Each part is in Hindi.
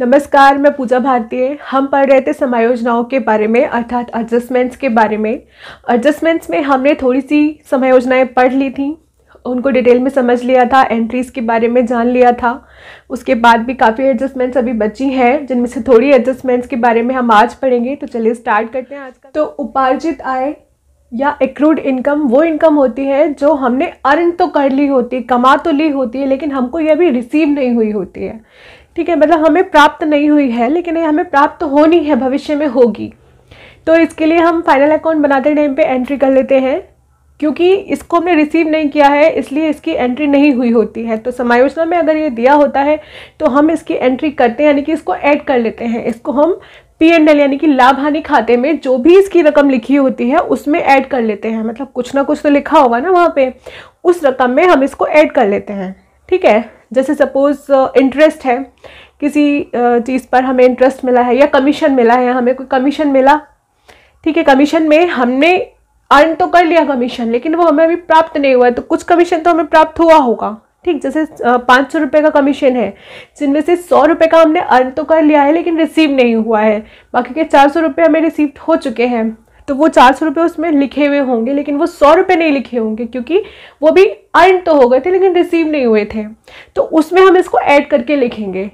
नमस्कार मैं पूजा भारती हम पढ़ रहे थे समायोजनाओं के बारे में अर्थात एडजस्टमेंट्स के बारे में एडजस्टमेंट्स में हमने थोड़ी सी समायोजनाएं पढ़ ली थी उनको डिटेल में समझ लिया था एंट्रीज़ के बारे में जान लिया था उसके बाद भी काफ़ी एडजस्टमेंट्स अभी बची हैं जिनमें से थोड़ी एडजस्टमेंट्स के बारे में हम आज पढ़ेंगे तो चलिए स्टार्ट करते हैं आज का तो उपार्जित आय या एक्रूड इनकम वो इनकम होती है जो हमने अर्न तो कर ली होती कमा तो ली होती है लेकिन हमको ये अभी रिसीव नहीं हुई होती है ठीक है मतलब हमें प्राप्त नहीं हुई है लेकिन ये हमें प्राप्त होनी है भविष्य में होगी तो इसके लिए हम फाइनल अकाउंट बनाते टाइम पे एंट्री कर लेते हैं क्योंकि इसको हमने रिसीव नहीं किया है इसलिए इसकी एंट्री नहीं हुई होती है तो समायोजना में अगर ये दिया होता है तो हम इसकी एंट्री करते हैं यानी कि इसको ऐड कर लेते हैं इसको हम पी एंड एल यानी कि लाभ हानि खाते में जो भी इसकी रकम लिखी होती है उसमें ऐड कर लेते हैं मतलब कुछ ना कुछ तो लिखा होगा ना वहाँ पे उस रकम में हम इसको ऐड कर लेते हैं ठीक है जैसे सपोज इंटरेस्ट uh, है किसी uh, चीज़ पर हमें इंटरेस्ट मिला है या कमीशन मिला है हमें कोई कमीशन मिला ठीक है कमीशन में हमने अर्न तो कर लिया कमीशन लेकिन वो हमें अभी प्राप्त नहीं हुआ है तो कुछ कमीशन तो हमें प्राप्त हुआ होगा ठीक जैसे uh, पाँच सौ रुपये का कमीशन है जिनमें से सौ रुपये का हमने अर्न तो कर लिया है लेकिन रिसीव नहीं हुआ है बाकी के चार सौ रुपये हमें रिसीव हो चुके हैं तो वो चार सौ रुपये उसमें लिखे हुए होंगे लेकिन वो सौ रुपये नहीं लिखे होंगे क्योंकि वो भी अर्न तो हो गए थे लेकिन रिसीव नहीं हुए थे तो उसमें हम इसको ऐड करके लिखेंगे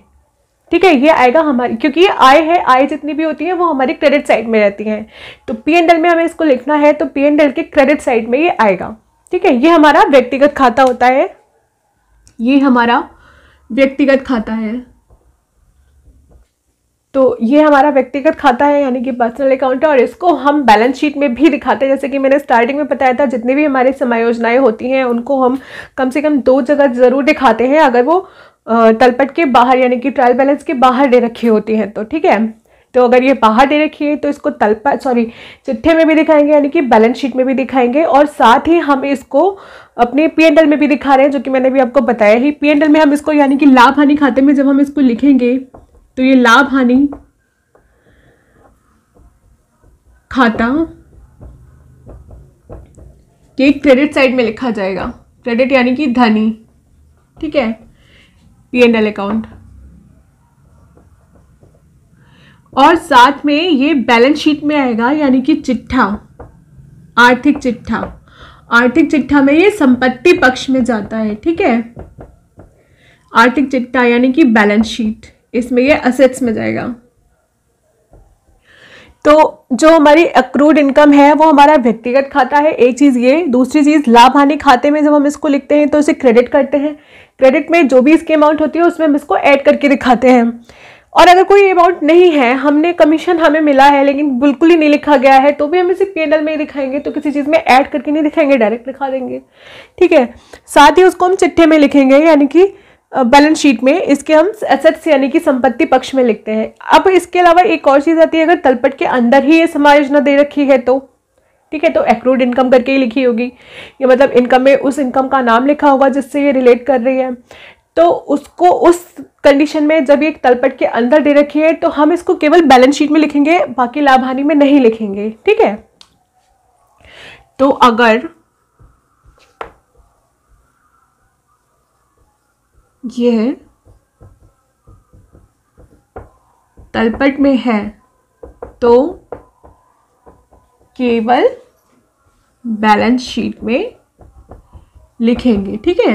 ठीक है ये आएगा हमारी क्योंकि ये आय है आय जितनी भी होती है वो हमारी क्रेडिट साइड में रहती हैं तो पी एंड एल में हमें इसको लिखना है तो पी एंड एल के क्रेडिट साइड में ये आएगा ठीक है ये हमारा व्यक्तिगत खाता होता है ये हमारा व्यक्तिगत खाता है तो ये हमारा व्यक्तिगत खाता है यानी कि पर्सनल अकाउंट है और इसको हम बैलेंस शीट में भी दिखाते हैं जैसे कि मैंने स्टार्टिंग में बताया था जितनी भी हमारी समायोजनाएं होती हैं उनको हम कम से कम दो जगह ज़रूर दिखाते हैं अगर वो तलपट के बाहर यानी कि ट्रायल बैलेंस के बाहर दे रखी होती हैं तो ठीक है तो अगर ये बाहर दे रखी है तो इसको तलपट सॉरी चिट्ठे में भी दिखाएंगे यानी कि बैलेंस शीट में भी दिखाएंगे और साथ ही हम इसको अपने पी एंड एल में भी दिखा रहे हैं जो कि मैंने भी आपको बताया ही पी एंड एल में हम इसको यानी कि लाभ हानि खाते में जब हम इसको लिखेंगे तो ये लाभ हानि खाता ये क्रेडिट साइड में लिखा जाएगा क्रेडिट यानी कि धनी ठीक है पी एंड एल अकाउंट और साथ में ये बैलेंस शीट में आएगा यानी कि चिट्ठा आर्थिक चिट्ठा आर्थिक चिट्ठा में ये संपत्ति पक्ष में जाता है ठीक है आर्थिक चिट्ठा यानी कि बैलेंस शीट इसमें ये असेट्स में जाएगा तो जो हमारी अक्रूड इनकम है वो हमारा व्यक्तिगत खाता है एक चीज़ ये दूसरी चीज़ लाभ हानि खाते में जब हम इसको लिखते हैं तो इसे क्रेडिट करते हैं क्रेडिट में जो भी इसकी अमाउंट होती है उसमें हम इसको ऐड करके दिखाते हैं और अगर कोई अमाउंट नहीं है हमने कमीशन हमें मिला है लेकिन बिल्कुल ही नहीं लिखा गया है तो भी हम इसे पी में ही दिखाएंगे तो किसी चीज़ में ऐड करके नहीं दिखाएंगे डायरेक्ट लिखा देंगे ठीक है साथ ही उसको हम चिट्ठे में लिखेंगे यानी कि बैलेंस शीट में इसके हम एसेट्स यानी कि संपत्ति पक्ष में लिखते हैं अब इसके अलावा एक और चीज़ आती है अगर तलपट के अंदर ही ये समायोजना दे रखी है तो ठीक है तो एक्रूड इनकम करके ही लिखी होगी ये मतलब इनकम में उस इनकम का नाम लिखा होगा जिससे ये रिलेट कर रही है तो उसको उस कंडीशन में जब ये तलपट के अंदर दे रखी है तो हम इसको केवल बैलेंस शीट में लिखेंगे बाकी लाभ हानि में नहीं लिखेंगे ठीक है तो अगर ये है तलपट में है तो केवल बैलेंस शीट में लिखेंगे ठीक है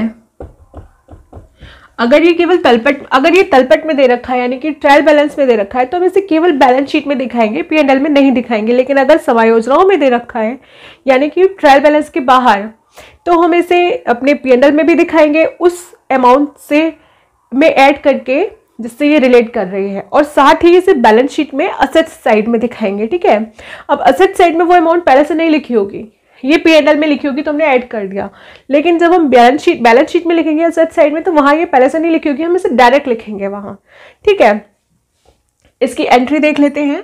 अगर ये केवल तलपट अगर ये तलपट में दे रखा है यानी कि ट्रायल बैलेंस में दे रखा है तो हम इसे केवल बैलेंस शीट में दिखाएंगे पी एंड एल में नहीं दिखाएंगे लेकिन अगर समायोजनाओं में दे रखा है यानी कि ट्रायल बैलेंस के बाहर तो हम इसे अपने पी एंड एल में भी दिखाएंगे उस अमाउंट से में ऐड करके जिससे ये रिलेट कर रही है और साथ ही इसे बैलेंस शीट में असेट साइड में दिखाएंगे ठीक है अब असेट साइड में वो अमाउंट पहले से नहीं लिखी होगी ये पी एन एल में लिखी होगी तो हमने ऐड कर दिया लेकिन जब हम बैलेंस शीट बैलेंस शीट में लिखेंगे असेट साइड में तो वहाँ ये पहले से नहीं लिखी होगी हम इसे डायरेक्ट लिखेंगे वहाँ ठीक है इसकी एंट्री देख लेते हैं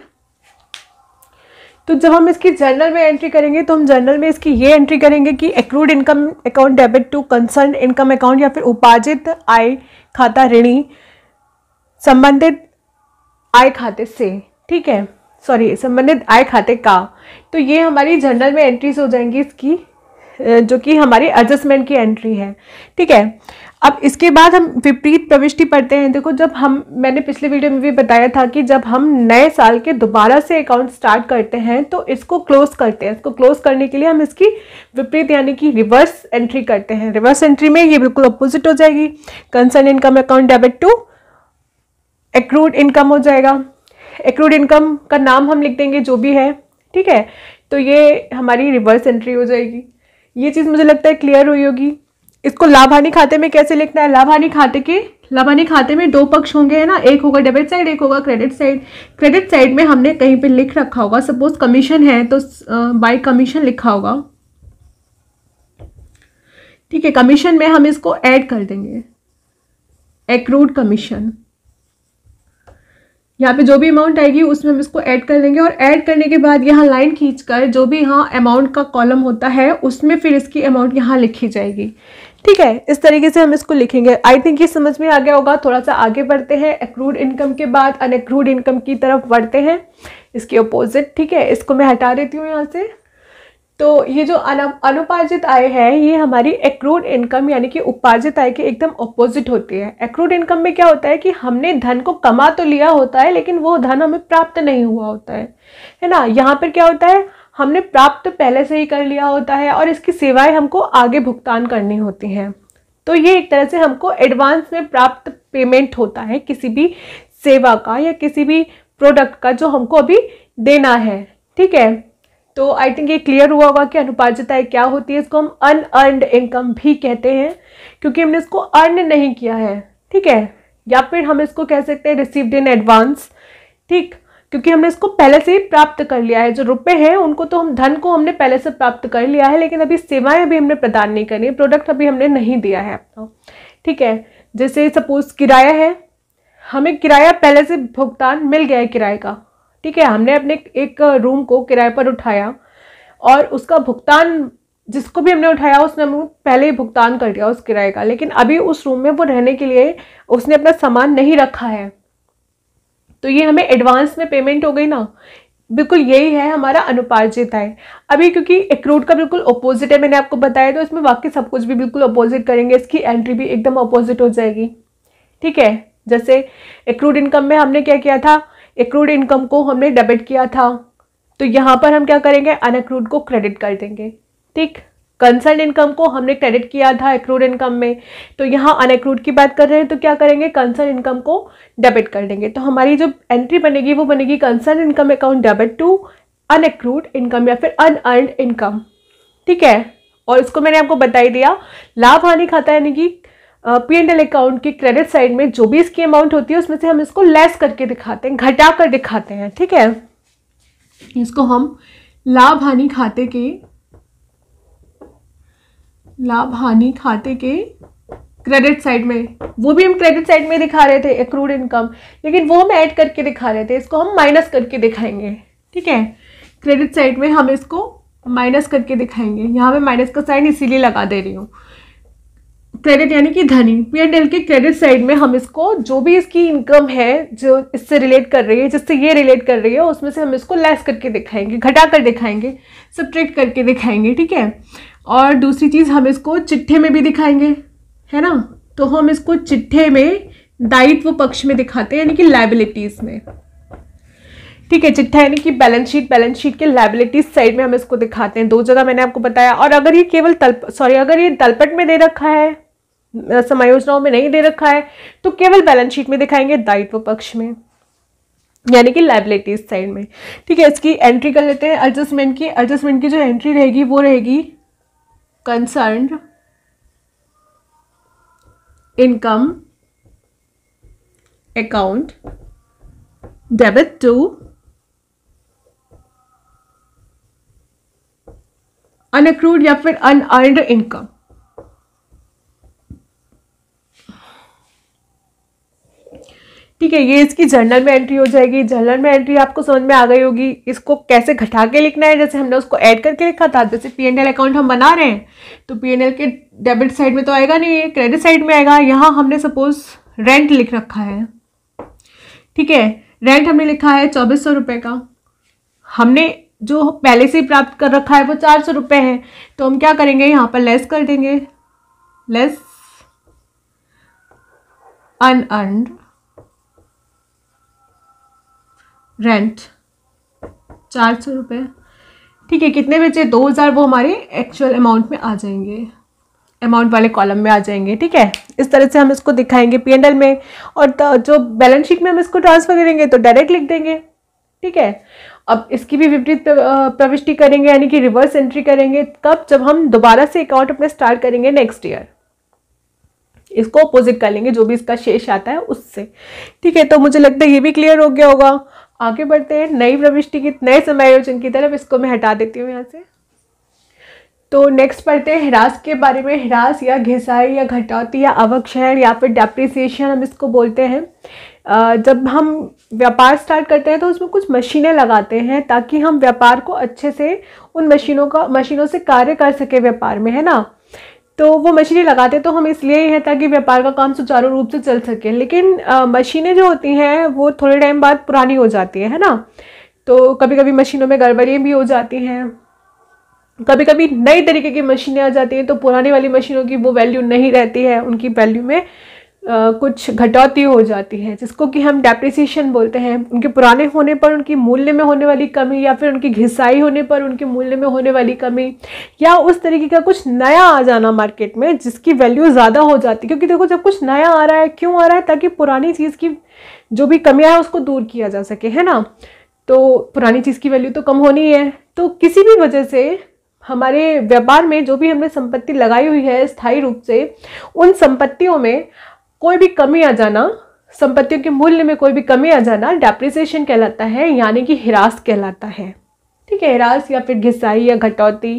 तो जब हम इसकी जर्नल में एंट्री करेंगे तो हम जर्नल में इसकी ये एंट्री करेंगे कि accrued income account debit to concern income account या फिर उपार्जित आय खाता ऋणी संबंधित आय खाते से ठीक है सॉरी संबंधित आय खाते का तो ये हमारी जर्नल में एंट्रीज हो जाएंगी इसकी जो कि हमारी एडजस्टमेंट की एंट्री है ठीक है अब इसके बाद हम विपरीत प्रविष्टि पढ़ते हैं देखो जब हम मैंने पिछले वीडियो में भी बताया था कि जब हम नए साल के दोबारा से अकाउंट स्टार्ट करते हैं तो इसको क्लोज करते हैं इसको क्लोज करने के लिए हम इसकी विपरीत यानी कि रिवर्स एंट्री करते हैं रिवर्स एंट्री में ये बिल्कुल अपोजिट हो जाएगी concern income account debit to accrued income हो जाएगा एक्रूड इनकम का नाम हम लिख देंगे जो भी है ठीक है तो ये हमारी रिवर्स एंट्री हो जाएगी ये चीज़ मुझे लगता है क्लियर हुई होगी इसको लाभानी खाते में कैसे लिखना है लाभानी खाते के लाभानी खाते में दो पक्ष होंगे है ना एक होगा डेबिट साइड एक होगा क्रेडिट साइड क्रेडिट साइड में हमने कहीं पे लिख रखा होगा सपोज कमीशन है तो बाय कमीशन लिखा होगा ठीक है कमीशन में हम इसको ऐड कर देंगे एक्रूड कमीशन यहाँ पे जो भी अमाउंट आएगी उसमें हम इसको ऐड कर लेंगे और ऐड करने के बाद यहाँ लाइन खींचकर जो भी यहाँ अमाउंट का कॉलम होता है उसमें फिर इसकी अमाउंट यहाँ लिखी जाएगी ठीक है इस तरीके से हम इसको लिखेंगे आई थिंक ये समझ में आ गया होगा थोड़ा सा आगे बढ़ते हैं अक्रूड इनकम के बाद अनएक्रूड इनकम की तरफ बढ़ते हैं इसके अपोजिट ठीक है इसको मैं हटा देती हूँ यहाँ से तो ये जो अनुपार्जित आय है ये हमारी एक्रूड इनकम यानी कि उपार्जित आय के एकदम अपोजिट होती है एक्रूड इनकम में क्या होता है कि हमने धन को कमा तो लिया होता है लेकिन वो धन हमें प्राप्त नहीं हुआ होता है है ना यहाँ पर क्या होता है हमने प्राप्त पहले से ही कर लिया होता है और इसकी सेवाएं हमको आगे भुगतान करनी होती हैं तो ये एक तरह से हमको एडवांस में प्राप्त पेमेंट होता है किसी भी सेवा का या किसी भी प्रोडक्ट का जो हमको अभी देना है ठीक है तो आई थिंक ये क्लियर हुआ होगा कि अनुपार्जिताएँ क्या होती है इसको हम अनअर्नड इनकम भी कहते हैं क्योंकि हमने इसको अर्न नहीं किया है ठीक है या फिर हम इसको कह सकते हैं रिसीव्ड इन एडवांस ठीक क्योंकि हमने इसको पहले से ही प्राप्त कर लिया है जो रुपए हैं उनको तो हम धन को हमने पहले से प्राप्त कर लिया है लेकिन अभी सेवाएं अभी हमने प्रदान नहीं करी प्रोडक्ट अभी हमने नहीं दिया है आपको ठीक है जैसे सपोज किराया है हमें किराया पहले से भुगतान मिल गया है किराए का ठीक है हमने अपने एक रूम को किराए पर उठाया और उसका भुगतान जिसको भी हमने उठाया उसने हमें पहले ही भुगतान कर दिया उस किराए का लेकिन अभी उस रूम में वो रहने के लिए उसने अपना सामान नहीं रखा है तो ये हमें एडवांस में पेमेंट हो गई ना बिल्कुल यही है हमारा अनुपार्जित आय अभी क्योंकि एक्रूड का बिल्कुल अपोजिट है मैंने आपको बताया तो इसमें वाकई सब कुछ भी बिल्कुल अपोजिट करेंगे इसकी एंट्री भी एकदम अपोजिट हो जाएगी ठीक है जैसे एक्रूड इनकम में हमने क्या किया था एक्रूड इनकम को हमने डेबिट किया था तो यहाँ पर हम क्या करेंगे अनअक्रूड को क्रेडिट कर देंगे ठीक कंसर्न इनकम को हमने क्रेडिट किया था एक्रूड इनकम में तो यहाँ अनएक्रूड की बात कर रहे हैं तो क्या करेंगे कंसर्न इनकम को डेबिट कर देंगे तो हमारी जो एंट्री बनेगी वो बनेगी concern income account debit to unaccrued income या फिर अनअर्न इनकम ठीक है और इसको मैंने आपको बताई दिया लाभ हानि खाता यानी कि पी एंड एल अकाउंट की क्रेडिट साइड में जो भी इसकी अमाउंट होती है उसमें से हम इसको लेस करके दिखाते हैं घटा कर दिखाते हैं ठीक है इसको हम लाभ हानि खाते के लाभ हानि खाते के क्रेडिट साइड में वो भी हम क्रेडिट साइड में दिखा रहे थे एक इनकम लेकिन वो हम ऐड करके दिखा रहे थे इसको हम माइनस करके दिखाएंगे ठीक है क्रेडिट साइड में हम इसको माइनस करके दिखाएंगे यहाँ पे माइनस का साइन इसीलिए लगा दे रही हूँ क्रेडिट यानी कि धनी पी एंड एल के क्रेडिट साइड में हम इसको जो भी इसकी इनकम है जो इससे रिलेट कर रही है जिससे ये रिलेट कर रही है उसमें से हम इसको लेस करके दिखाएंगे घटा कर दिखाएंगे सब्ट्रैक्ट करके दिखाएंगे ठीक है और दूसरी चीज़ हम इसको चिट्ठे में भी दिखाएंगे है ना तो हम इसको चिट्ठे में दायित्व पक्ष में दिखाते हैं यानी कि लाइबिलिटीज़ में ठीक है चिट्ठा यानी कि बैलेंस शीट बैलेंस शीट के लाइबिलिटीज साइड में हम इसको दिखाते हैं दो जगह मैंने आपको बताया और अगर ये केवल तल सॉरी अगर ये तलपट में दे रखा है समायोजनाओं में नहीं दे रखा है तो केवल बैलेंस शीट में दिखाएंगे दायित्व पक्ष में यानी कि लाइबिलिटीज साइड में ठीक है इसकी एंट्री कर लेते हैं एडजस्टमेंट की एडजस्टमेंट की जो एंट्री रहेगी वो रहेगी concern income account debit to unaccrued या फिर अनअर्ड इनकम ठीक है ये इसकी जर्नल में एंट्री हो जाएगी जर्नल में एंट्री आपको समझ में आ गई होगी इसको कैसे घटा के लिखना है जैसे हमने उसको ऐड करके लिखा था जैसे पी एन एल अकाउंट हम बना रहे हैं तो पी एन एल के डेबिट साइड में तो आएगा नहीं ये क्रेडिट साइड में आएगा यहाँ हमने सपोज रेंट लिख रखा है ठीक है रेंट हमने लिखा है चौबीस सौ रुपये का हमने जो पहले से ही प्राप्त कर रखा है वो चार सौ रुपये है तो हम क्या करेंगे यहाँ पर लेस कर देंगे लेस अनअर्नड रेंट चार सौ रुपये ठीक है कितने बचे दो हज़ार वो हमारे एक्चुअल अमाउंट में आ जाएंगे अमाउंट वाले कॉलम में आ जाएंगे ठीक है इस तरह से हम इसको दिखाएंगे पी एंड एल में और जो बैलेंस शीट में हम इसको ट्रांसफ़र करेंगे तो डायरेक्ट लिख देंगे ठीक है अब इसकी भी विपरीत प्रविष्टि करेंगे यानी कि रिवर्स एंट्री करेंगे कब जब हम दोबारा से अकाउंट अपने स्टार्ट करेंगे नेक्स्ट ईयर इसको अपोजिट कर लेंगे जो भी इसका शेष आता है उससे ठीक है तो मुझे लगता है ये भी क्लियर हो गया होगा आगे बढ़ते हैं नई प्रविष्टि की नए समायोजन की तरफ इसको मैं हटा देती हूँ यहाँ से तो नेक्स्ट पढ़ते हैं ह्रास के बारे में ह्रास या घिसाई या घटौती या अवक्षण या फिर डेप्रिसिएशन हम इसको बोलते हैं जब हम व्यापार स्टार्ट करते हैं तो उसमें कुछ मशीनें लगाते हैं ताकि हम व्यापार को अच्छे से उन मशीनों का मशीनों से कार्य कर सके व्यापार में है ना तो वो मशीनें लगाते तो हम इसलिए हैं ताकि व्यापार का काम सुचारू रूप से चल सके लेकिन मशीनें जो होती हैं वो थोड़े टाइम बाद पुरानी हो जाती हैं है ना तो कभी कभी मशीनों में गड़बड़ियाँ भी हो जाती हैं कभी कभी नए तरीके की मशीनें आ जाती हैं तो पुराने वाली मशीनों की वो वैल्यू नहीं रहती है उनकी वैल्यू में कुछ घटौती हो जाती है जिसको कि हम डेप्रिसिएशन बोलते हैं उनके पुराने होने पर उनकी मूल्य में होने वाली कमी या फिर उनकी घिसाई होने पर उनके मूल्य में होने वाली कमी या उस तरीके का कुछ नया आ जाना मार्केट में जिसकी वैल्यू ज़्यादा हो जाती है क्योंकि देखो जब कुछ नया आ रहा है क्यों आ रहा है ताकि पुरानी चीज़ की जो भी कमियाँ हैं उसको दूर किया जा सके है ना तो पुरानी चीज़ की वैल्यू तो कम होनी है तो किसी भी वजह से हमारे व्यापार में जो भी हमने संपत्ति लगाई हुई है स्थायी रूप से उन संपत्तियों में कोई भी कमी आ जाना संपत्तियों के मूल्य में कोई भी कमी आ जाना डेप्रिसिएशन कहलाता है यानी कि हिरास कहलाता है ठीक है हिरास या फिर घिसाई या घटौती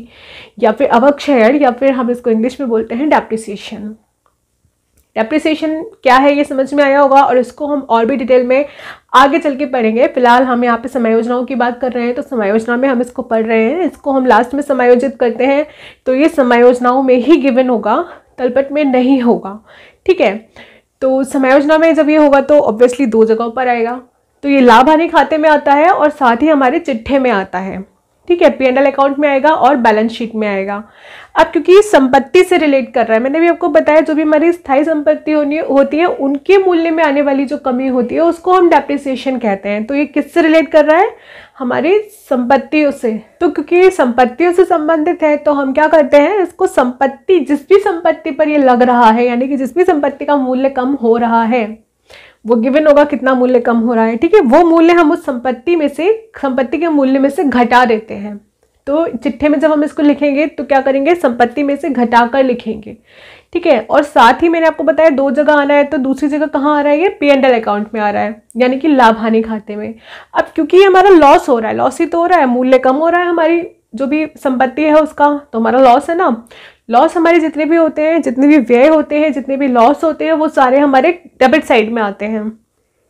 या फिर अवक्षयण या फिर हम इसको इंग्लिश में बोलते हैं डेप्रिसिएशन डेप्रिसिएशन क्या है ये समझ में आया होगा और इसको हम और भी डिटेल में आगे चल के पढ़ेंगे फिलहाल हम यहाँ पे समायोजनाओं की बात कर रहे हैं तो समायोजना में हम इसको पढ़ रहे हैं इसको हम लास्ट में समायोजित करते हैं तो ये समायोजनाओं में ही गिवन होगा तलपट में नहीं होगा ठीक है तो समायोजना में जब ये होगा तो ऑब्वियसली दो जगहों पर आएगा तो ये लाभ हानि खाते में आता है और साथ ही हमारे चिट्ठे में आता है ठीक है पी एंड एल अकाउंट में आएगा और बैलेंस शीट में आएगा अब क्योंकि संपत्ति से रिलेट कर रहा है मैंने भी आपको बताया जो भी हमारी स्थायी संपत्ति होनी होती है उनके मूल्य में आने वाली जो कमी होती है उसको हम डेप्रिसिएशन कहते हैं तो ये किससे रिलेट कर रहा है हमारी संपत्तियों से तो क्योंकि संपत्तियों से संबंधित है तो हम क्या करते हैं इसको संपत्ति जिस भी संपत्ति पर ये लग रहा है यानी कि जिस भी संपत्ति का मूल्य कम हो रहा है वो गिवन होगा कितना मूल्य कम हो रहा है ठीक है वो मूल्य हम उस संपत्ति में से संपत्ति के मूल्य में से घटा देते हैं तो चिट्ठे में जब हम इसको लिखेंगे तो क्या करेंगे संपत्ति में से घटाकर लिखेंगे ठीक है और साथ ही मैंने आपको बताया दो जगह आना है तो दूसरी जगह कहाँ आ रहा है ये पी एंड एल अकाउंट में आ रहा है यानी कि लाभ हानि खाते में अब क्योंकि ये हमारा लॉस हो रहा है लॉस ही तो हो रहा है मूल्य कम हो रहा है हमारी जो भी संपत्ति है उसका तो हमारा लॉस है ना लॉस हमारे जितने भी होते हैं जितने भी व्यय होते हैं जितने भी लॉस होते हैं वो सारे हमारे डेबिट साइड में आते हैं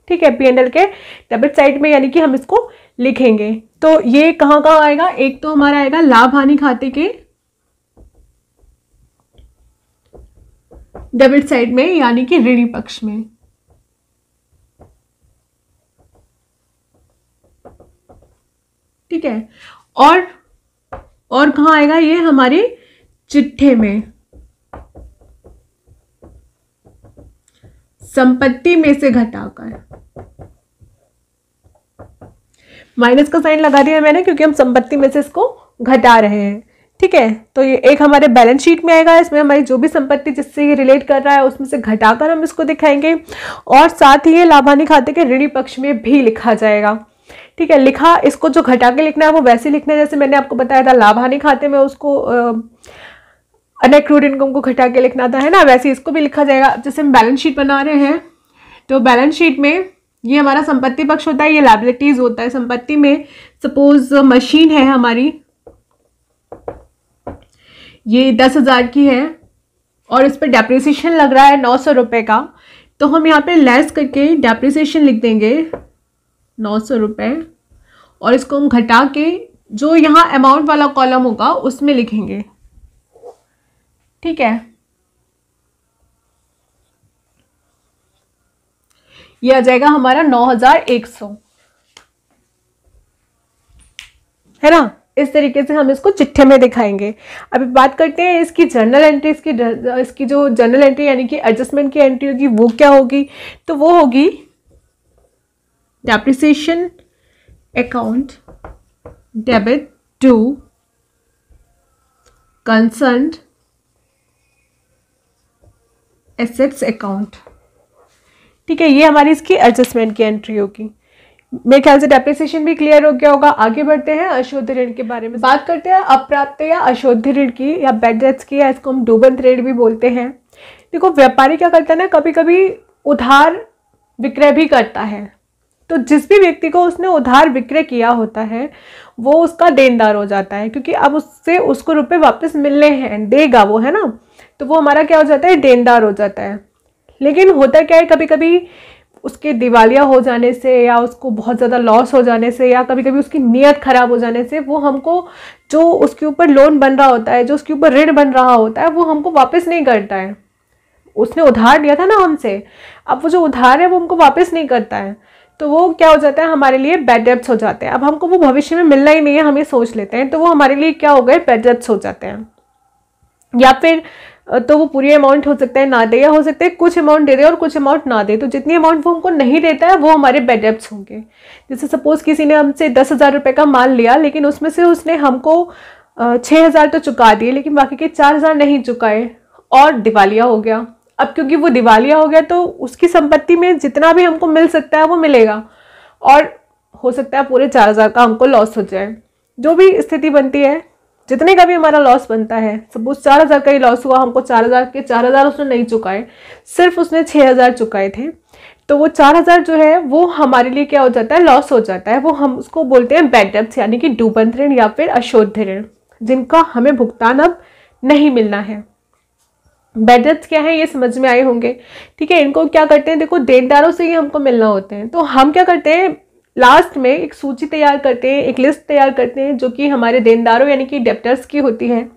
ठीक है पी एंड एल के डेबिट साइड में यानी कि हम इसको लिखेंगे तो ये कहाँ कहाँ आएगा एक तो हमारा आएगा लाभ हानि खाते के डेबिट साइड में यानी कि ऋणी पक्ष में ठीक है और और कहाँ आएगा ये हमारे चिट्ठे में संपत्ति में से घटाकर माइनस का साइन लगा दिया मैंने क्योंकि हम संपत्ति में से इसको घटा रहे हैं ठीक है तो ये एक हमारे बैलेंस शीट में आएगा इसमें हमारी जो भी संपत्ति जिससे ये रिलेट कर रहा है उसमें से घटाकर हम इसको दिखाएंगे और साथ ही ये लाभानी खाते के ऋणी पक्ष में भी लिखा जाएगा ठीक है लिखा इसको जो घटा के लिखना है वो वैसे लिखना है जैसे मैंने आपको बताया था लाभानी खाते में उसको अनेक्रूड इनकम को घटा के लिखना था है ना वैसे इसको भी लिखा जाएगा जैसे हम बैलेंस शीट बना रहे हैं तो बैलेंस शीट में ये हमारा संपत्ति पक्ष होता है ये लाइबिलिटीज होता है संपत्ति में सपोज मशीन है हमारी ये दस हजार की है और इस पर डेप्रिसिएशन लग रहा है नौ सौ रुपये का तो हम यहाँ पे लेस करके डेप्रिसिएशन लिख देंगे नौ सौ रुपये और इसको हम घटा के जो यहाँ अमाउंट वाला कॉलम होगा उसमें लिखेंगे ठीक है ये आ जाएगा हमारा नौ हजार एक सौ है ना इस तरीके से हम इसको चिट्ठे में दिखाएंगे अभी बात करते हैं इसकी जर्नल एंट्री इसकी इसकी जो जर्नल एंट्री यानी कि एडजस्टमेंट की एंट्री होगी वो क्या होगी तो वो होगी depreciation account debit to concern assets account ठीक है ये हमारी इसकी एडजस्टमेंट की एंट्री होगी मेरे ख्याल से डेप्रिसिएशन भी क्लियर हो गया होगा आगे बढ़ते हैं अशोध ऋण के बारे में बात करते हैं अप्राप्त या अशोध ऋण की या बैड डेट्स की या इसको हम डूबंत ऋण भी बोलते हैं देखो व्यापारी क्या करता है ना कभी कभी उधार विक्रय भी करता है तो जिस भी व्यक्ति को उसने उधार विक्रय किया होता है वो उसका देनदार हो जाता है क्योंकि अब उससे उसको रुपए वापस मिलने हैं देगा वो है ना तो वो हमारा क्या हो जाता है देनदार हो जाता है लेकिन होता क्या है कभी कभी उसके दिवालिया हो जाने से या उसको बहुत ज़्यादा लॉस हो जाने से या कभी कभी उसकी नीयत ख़राब हो जाने से वो हमको जो उसके ऊपर लोन बन रहा होता है जो उसके ऊपर ऋण बन रहा होता है वो हमको वापस नहीं करता है उसने उधार लिया था ना हमसे अब वो जो उधार है वो हमको वापस नहीं करता है तो वो क्या हो जाता है हमारे लिए बेड हो जाते हैं अब हमको वो भविष्य में मिलना ही नहीं है हम ये सोच लेते हैं तो वो हमारे लिए क्या हो गए बेड हो जाते हैं या फिर तो वो पूरी अमाउंट हो सकता है ना दे या हो सकता है कुछ अमाउंट दे दे और कुछ अमाउंट ना दे तो जितनी अमाउंट वो हमको नहीं देता है वो हमारे बेडेप्स होंगे जैसे सपोज़ किसी ने हमसे दस हज़ार रुपये का माल लिया लेकिन उसमें से उसने हमको छः हज़ार तो चुका दिए लेकिन बाकी के चार हज़ार नहीं चुकाए और दिवालिया हो गया अब क्योंकि वो दिवालिया हो गया तो उसकी संपत्ति में जितना भी हमको मिल सकता है वो मिलेगा और हो सकता है पूरे चार हज़ार का हमको लॉस हो जाए जो भी स्थिति बनती है जितने का भी हमारा लॉस बनता है सपोज चार हज़ार का ही लॉस हुआ हमको चार हज़ार के चार हज़ार उसने नहीं चुकाए सिर्फ उसने छः हज़ार चुकाए थे तो वो चार हज़ार जो है वो हमारे लिए क्या हो जाता है लॉस हो जाता है वो हम उसको बोलते हैं बैड यानी कि डूबंत ऋण या फिर अशोध ऋण जिनका हमें भुगतान अब नहीं मिलना है बेडर्स क्या है ये समझ में आए होंगे ठीक है इनको क्या करते हैं देखो देनदारों से ही हमको मिलना होते हैं तो हम क्या करते हैं लास्ट में एक सूची तैयार करते हैं एक लिस्ट तैयार करते हैं जो कि हमारे देनदारों यानी कि डेप्टर्स की होती है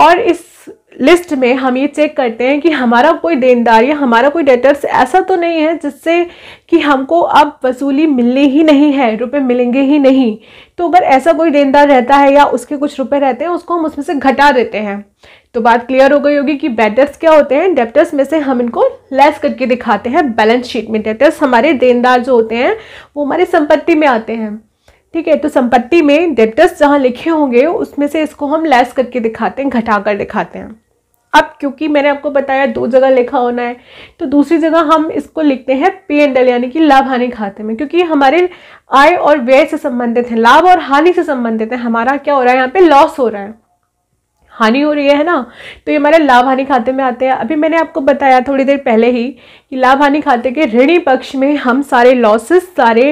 और इस लिस्ट में हम ये चेक करते हैं कि हमारा कोई देनदार या हमारा कोई डेटर्स ऐसा तो नहीं है जिससे कि हमको अब वसूली मिलनी ही नहीं है रुपए मिलेंगे ही नहीं तो अगर ऐसा कोई देनदार रहता है या उसके कुछ रुपए रहते हैं उसको हम उसमें से घटा देते हैं तो बात क्लियर हो गई होगी कि बेटर्स क्या होते हैं डेप्टर्स में से हम इनको लेस करके दिखाते हैं बैलेंस शीट में डेटर्स हमारे देनदार जो होते हैं वो हमारे संपत्ति में आते हैं ठीक है तो संपत्ति में डेप्टर्स जहाँ लिखे होंगे उसमें से इसको हम लेस करके दिखाते हैं घटा कर दिखाते हैं अब क्योंकि मैंने आपको बताया दो जगह लिखा होना है तो दूसरी जगह हम इसको लिखते हैं पी एंड एल यानी कि लाभ हानि खाते में क्योंकि हमारे आय और व्यय से संबंधित है लाभ और हानि से संबंधित है हमारा क्या हो रहा है यहाँ पे लॉस हो रहा है हानि हो रही है ना तो ये हमारे लाभ हानि खाते में आते हैं अभी मैंने आपको बताया थोड़ी देर पहले ही कि लाभ हानि खाते के ऋणी पक्ष में हम सारे लॉसेस सारे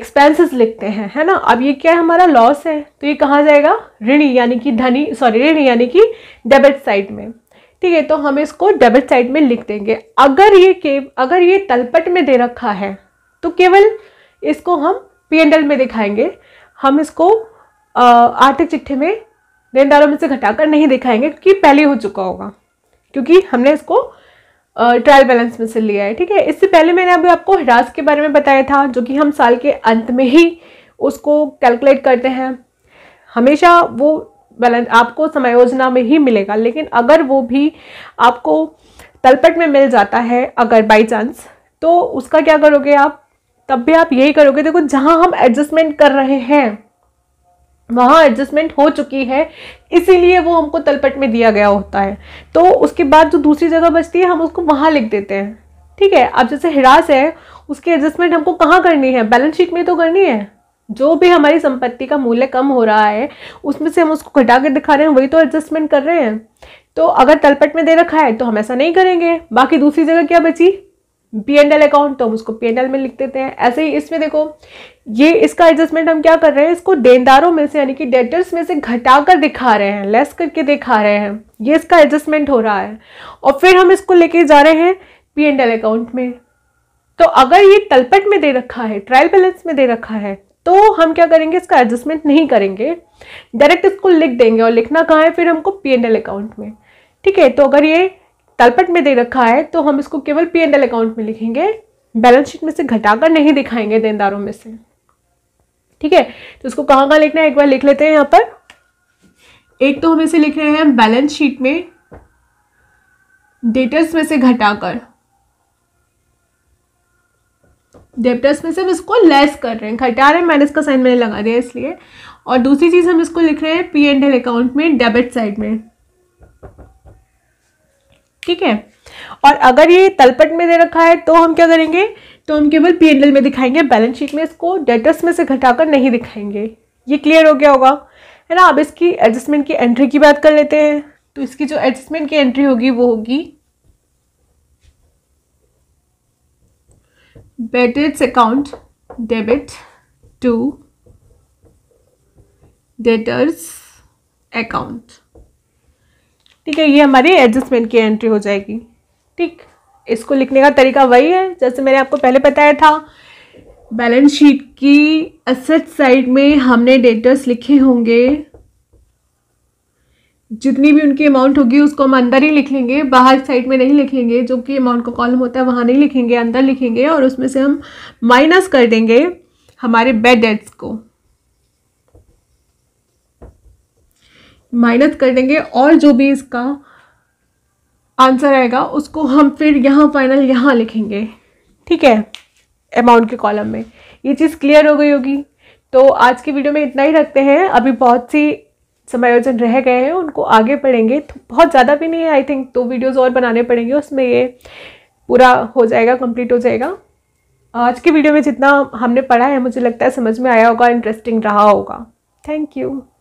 एक्सपेंसेस लिखते हैं है ना अब ये क्या है हमारा लॉस है तो ये कहाँ जाएगा ऋणी यानी कि धनी सॉरी ऋणी यानी कि डेबिट साइड में ठीक है तो हम इसको डेबिट साइड में लिख देंगे अगर ये के अगर ये तलपट में दे रखा है तो केवल इसको हम पी में दिखाएंगे हम इसको आर्थिक चिट्ठी में देनदारों में से घटाकर नहीं दिखाएंगे क्योंकि पहले हो चुका होगा क्योंकि हमने इसको ट्रायल बैलेंस में से लिया है ठीक है इससे पहले मैंने अभी आपको हिरास के बारे में बताया था जो कि हम साल के अंत में ही उसको कैलकुलेट करते हैं हमेशा वो बैलेंस आपको समायोजना में ही मिलेगा लेकिन अगर वो भी आपको तलपट में मिल जाता है अगर बाई चांस तो उसका क्या करोगे आप तब भी आप यही करोगे देखो जहाँ हम एडजस्टमेंट कर रहे हैं वहाँ एडजस्टमेंट हो चुकी है इसीलिए वो हमको तलपट में दिया गया होता है तो उसके बाद जो दूसरी जगह बचती है हम उसको वहाँ लिख देते हैं ठीक है अब जैसे हिरास है उसकी एडजस्टमेंट हमको कहाँ करनी है बैलेंस शीट में तो करनी है जो भी हमारी संपत्ति का मूल्य कम हो रहा है उसमें से हम उसको घटा कर दिखा रहे हैं वही तो एडजस्टमेंट कर रहे हैं तो अगर तलपट में दे रखा है तो हम ऐसा नहीं करेंगे बाकी दूसरी जगह क्या बची पी एंड एल अकाउंट तो हम उसको पी एंड एल में लिख देते हैं ऐसे ही इसमें देखो ये इसका एडजस्टमेंट हम क्या कर रहे हैं इसको देनदारों में से यानी कि डेटर्स में से घटा कर दिखा रहे हैं लेस करके दिखा रहे हैं ये इसका एडजस्टमेंट हो रहा है और फिर हम इसको लेके जा रहे हैं पी एंड एल अकाउंट में तो अगर ये तलपट में दे रखा है ट्रायल बैलेंस में दे रखा है तो हम क्या करेंगे इसका एडजस्टमेंट नहीं करेंगे डायरेक्ट इसको लिख देंगे और लिखना कहाँ है फिर हमको पी एंड एल अकाउंट में ठीक है तो अगर ये तलपट में दे रखा है तो हम इसको केवल पी एंड एल अकाउंट में लिखेंगे बैलेंस शीट में से घटाकर नहीं दिखाएंगे देनदारों में से ठीक है तो इसको कहाँ कहाँ लिखना है एक बार लिख लेते हैं यहाँ पर एक तो हम इसे लिख रहे हैं बैलेंस शीट में डेटर्स में से घटाकर डेप्टर्स में से हम इसको लेस कर रहे हैं घटा रहे हैं माइनस का साइन मैंने लगा दिया इसलिए और दूसरी चीज़ हम इसको लिख रहे हैं पी एंड एल अकाउंट में डेबिट साइड में ठीक है और अगर ये तलपट में दे रखा है तो हम क्या करेंगे तो हम केवल पी एंड एल में दिखाएंगे बैलेंस शीट में इसको डेटर्स में से घटाकर नहीं दिखाएंगे ये क्लियर हो गया होगा है ना अब इसकी एडजस्टमेंट की एंट्री की बात कर लेते हैं तो इसकी जो एडजस्टमेंट की एंट्री होगी वो होगी Better's account debit to debtors account ठीक है ये हमारी एडजस्टमेंट की एंट्री हो जाएगी ठीक इसको लिखने का तरीका वही है जैसे मैंने आपको पहले बताया था बैलेंस शीट की असेट साइड में हमने डेटर्स लिखे होंगे जितनी भी उनकी अमाउंट होगी उसको हम अंदर ही लिख लेंगे बाहर साइड में नहीं लिखेंगे जो कि अमाउंट का कॉलम होता है वहाँ नहीं लिखेंगे अंदर लिखेंगे और उसमें से हम माइनस कर देंगे हमारे बेड डेट्स को माइनस कर देंगे और जो भी इसका आंसर आएगा उसको हम फिर यहाँ फाइनल यहाँ लिखेंगे ठीक है अमाउंट के कॉलम में ये चीज़ क्लियर हो गई होगी तो आज की वीडियो में इतना ही रखते हैं अभी बहुत सी समायोजन रह गए हैं उनको आगे पढ़ेंगे तो बहुत ज़्यादा भी नहीं है आई थिंक दो वीडियोज़ और बनाने पड़ेंगे उसमें ये पूरा हो जाएगा कंप्लीट हो जाएगा आज के वीडियो में जितना हमने पढ़ा है मुझे लगता है समझ में आया होगा इंटरेस्टिंग रहा होगा थैंक यू